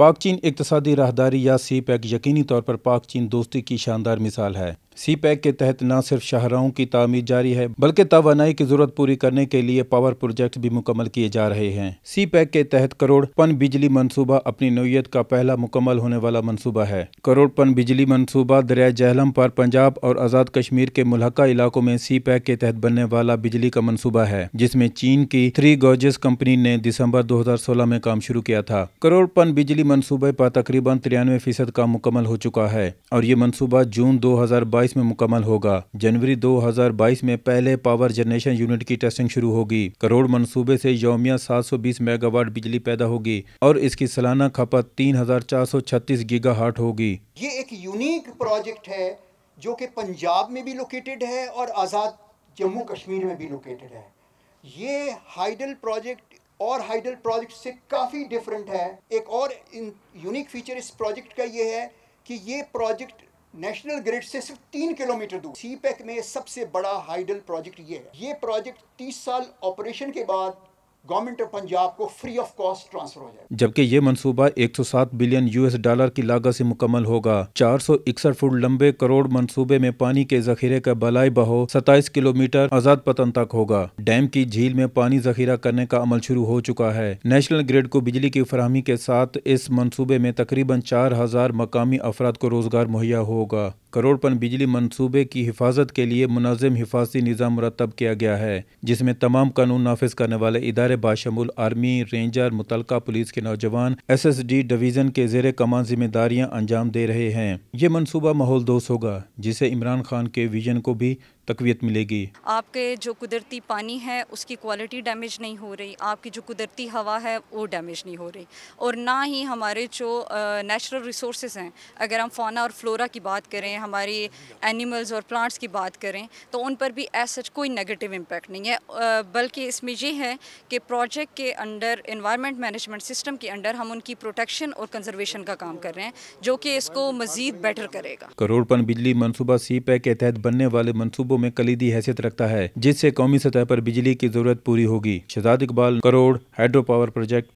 पाक चीन इकतसदी राहदारी या सी पैक यकीनी तौर पर पाक चीन दोस्ती की शानदार मिसाल है सी पैक के तहत न सिर्फ शाहराहों की तमीर जारी है बल्कि तोानाई की जरूरत पूरी करने के लिए पावर प्रोजेक्ट भी मुकम्मल किए जा रहे हैं सी पैक के तहत करोड़पन बिजली मनसूबा अपनी नोयत का पहला मुकम्मल होने वाला मनसूबा है करोड़पन बिजली मनसूबा दरिया जहलम पर पंजाब और आज़ाद कश्मीर के मुलहका इलाकों में सी पैक के तहत बनने वाला बिजली का मनसूबा है जिसमें चीन की थ्री गोजेस कंपनी ने दिसंबर दो हजार सोलह में काम शुरू किया था करोड़पन बिजली मनसूबे पर तकरीबन तिरानवे फीसद का मुकम्मल हो चुका है और ये मनसूबा जून दो हजार बाईस 2022 में मुकम्मल होगा जनवरी 2022 में पहले पावर जनरेशन यूनिट की टेस्टिंग शुरू होगी करोड़ मनसूबे से यौमिया 720 मेगावाट बिजली पैदा होगी और इसकी सालाना खपत तीन गीगा हार्ट होगी ये एक यूनिक प्रोजेक्ट है जो कि पंजाब में भी लोकेटेड है और आज़ाद जम्मू कश्मीर में भी लोकेटेड है ये हाइडल प्रोजेक्ट और हाइडल प्रोजेक्ट से काफ़ी डिफरेंट है एक और यूनिक फीचर इस प्रोजेक्ट का ये है कि ये प्रोजेक्ट नेशनल ग्रिड से सिर्फ तीन किलोमीटर दूर सीपेक e में सबसे बड़ा हाइडल प्रोजेक्ट ये है ये प्रोजेक्ट 30 साल ऑपरेशन के बाद गवर्नमेंट ऑफ पंजाब को फ्री ऑफ कॉस्ट ट्रांसफर हो जाए जबकि ये मंसूबा 107 बिलियन यूएस डॉलर की लागत से मुकम्मल होगा चार सौ इकसठ फुट लंबे करोड़ मंसूबे में पानी के जखीरे का बलाई बहो सताईस किलोमीटर आजाद पतन तक होगा डैम की झील में पानी जखीरा करने का अमल शुरू हो चुका है नेशनल ग्रिड को बिजली की फरहमी के साथ इस मनसूबे में तकरीबन चार हजार मकामी अफराद को रोजगार मुहैया होगा करोड़पन बिजली मंसूबे की हिफाजत के लिए मुनाजिम हिफाजी निज़ाम मरतब किया गया है जिसमें तमाम कानून नाफिज करने वाले इदारे बाशमुल आर्मी रेंजर मुतल पुलिस के नौजवान एस एस डी डिवीज़न के जेर कमान जिम्मेदारियाँ अंजाम दे रहे हैं ये मनसूबा माहौल दोस्त होगा जिसे इमरान खान के विजन को भी तकवीत मिलेगी आपके जो कुदरती पानी है उसकी क्वालिटी डैमेज नहीं हो रही आपकी जो कुदरती हवा है वो डैमेज नहीं हो रही और ना ही हमारे जो नेचुरल रिसोर्स हैं अगर हम फोना और फ्लोरा की बात करें हमारी एनिमल्स और प्लांट्स की बात करें तो उन पर भी ऐसा कोई नेगेटिव इम्पेक्ट नहीं है बल्कि इसमें ये है कि प्रोजेक्ट के अंडर इन्वायरमेंट मैनेजमेंट सिस्टम के अंडर हम उनकी प्रोटेक्शन और कंजर्वेशन का काम कर रहे हैं जो कि इसको मज़ीद बेटर करेगा करोड़पन बिजली मनसूबा सी पैक के तहत बनने वाले मनसूबों लोगों में कलीदी हैसियत रखता है जिससे कौमी सतह पर बिजली की जरूरत पूरी होगी Shahzad Iqbal crore hydro power project